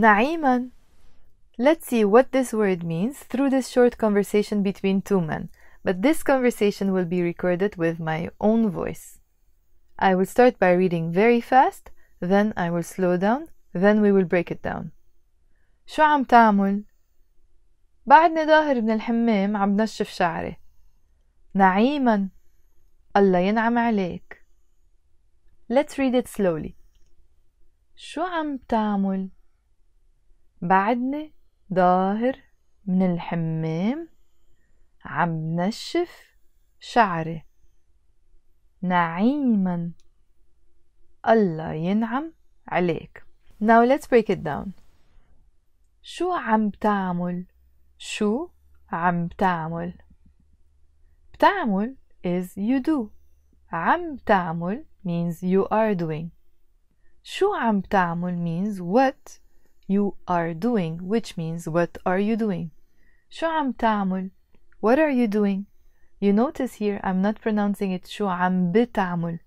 Na'iman. Let's see what this word means through this short conversation between two men, but this conversation will be recorded with my own voice. I will start by reading very fast, then I will slow down, then we will break it down. شو عم تعمل؟ بعدني ظاهر من الحمام عم بنشف شعري نعيما الله ينعم عليك Let's read it slowly شو عم تعمل؟ بعدني ظاهر من الحمام عم نشف شعري نعيما الله ينعم عليك Now let's break it down شو عم بتعمل شو عم بتعمل بتعمل is you do عم بتعمل means you are doing شو عم بتعمل means what you are doing which means what are you doing شو عم تعمل what are you doing you notice here I'm not pronouncing it شو عم بتعمل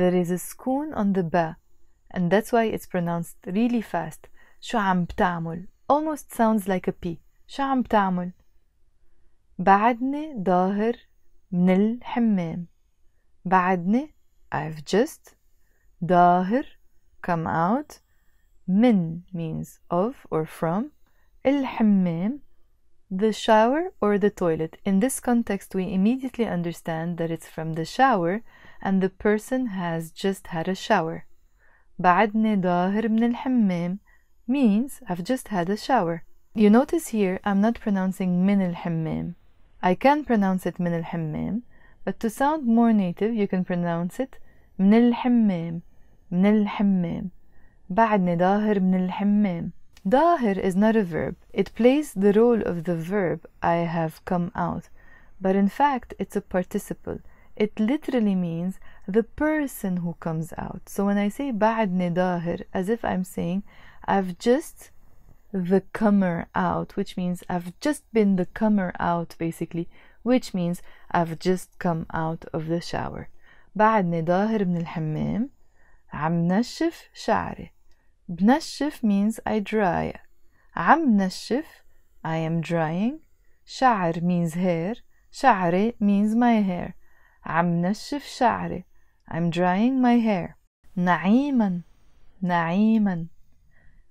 there is a scoon on the ba and that's why it's pronounced really fast شو عم بتعمل almost sounds like a p شو عم بتعمل بعدني ظاهر من الحمام بعدني I've just ظاهر come out Min means of or from. الحمام, the shower or the toilet. In this context, we immediately understand that it's from the shower and the person has just had a shower. بعدني ظاهر من الحمام means I've just had a shower. You notice here I'm not pronouncing من الحمام. I can pronounce it من الحمام, but to sound more native you can pronounce it من الحمام من الحمام بعدني ضاهر من الحمام ضاهر is not a verb. It plays the role of the verb I have come out. But in fact, it's a participle. It literally means the person who comes out. So when I say بعدني ضاهر, as if I'm saying I've just the comer out, which means I've just been the comer out basically, which means I've just come out of the shower. بعدني ضاهر من الحمام عم نشف شعري بنشف means I dry عم نشف I am drying شعر means hair شعري means my hair عم نشف شعري I'm drying my hair نعيما نعيما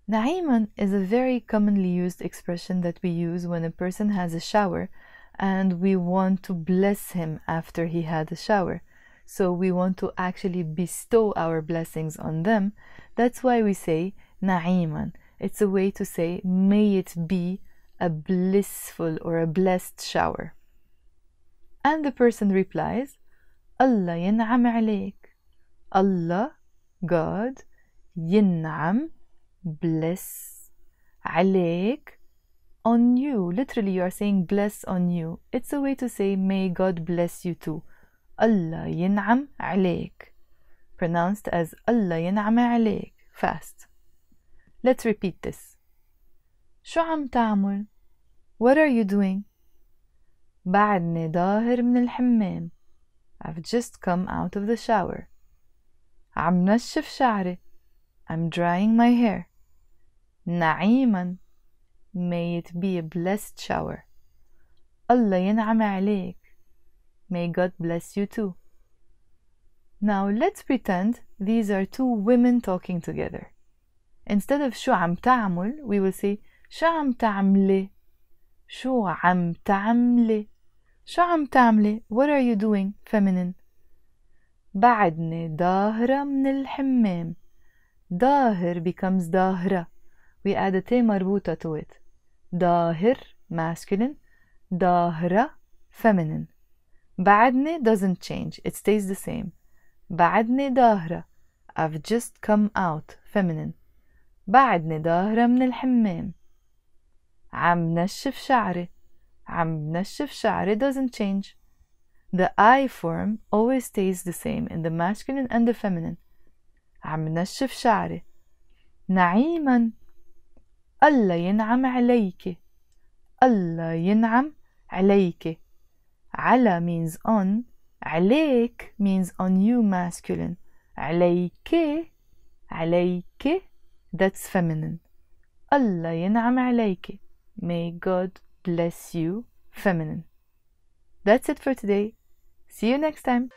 Naiman is a very commonly used expression that we use when a person has a shower and we want to bless him after he had a shower so we want to actually bestow our blessings on them. That's why we say na'iman. It's a way to say may it be a blissful or a blessed shower. And the person replies, Allah ينعم عليك. Allah, God, yinam, bless, عليك, on you. Literally, you are saying bless on you. It's a way to say may God bless you too. Allah ينعم عليك pronounced as Allah ينعم عليك fast let's repeat this شو عم تعمل what are you doing بعدني ظاهر من الحمام I've just come out of the shower عم نشف شعري I'm drying my hair نعيما May it be a blessed shower الله ينعم عليك May God bless you too. Now let's pretend these are two women talking together. Instead of شو عم تعمل, we will say شو عم تعملي شو عم تعملي شو عم تعملي What are you doing? Feminine بعدني ضاهرة من الحمام ضاهر becomes ضاهرة We add a T مربوطة to it ضاهر masculine ضاهرة feminine بعدني doesn't change, it stays the same. بعدني ضاهرة. I've just come out, feminine. بعدني ضاهرة من الحمام. عم نشف شعري. عم نشف شعري doesn't change. The I form always stays the same in the masculine and the feminine. عم نشف شعري. نعيما Allah ينعم عليك الله ينعم عليك Ala means on. Alaik means on you masculine. Aleike, aleike, that's feminine. Allah ينعم عليك. May God bless you, feminine. That's it for today. See you next time.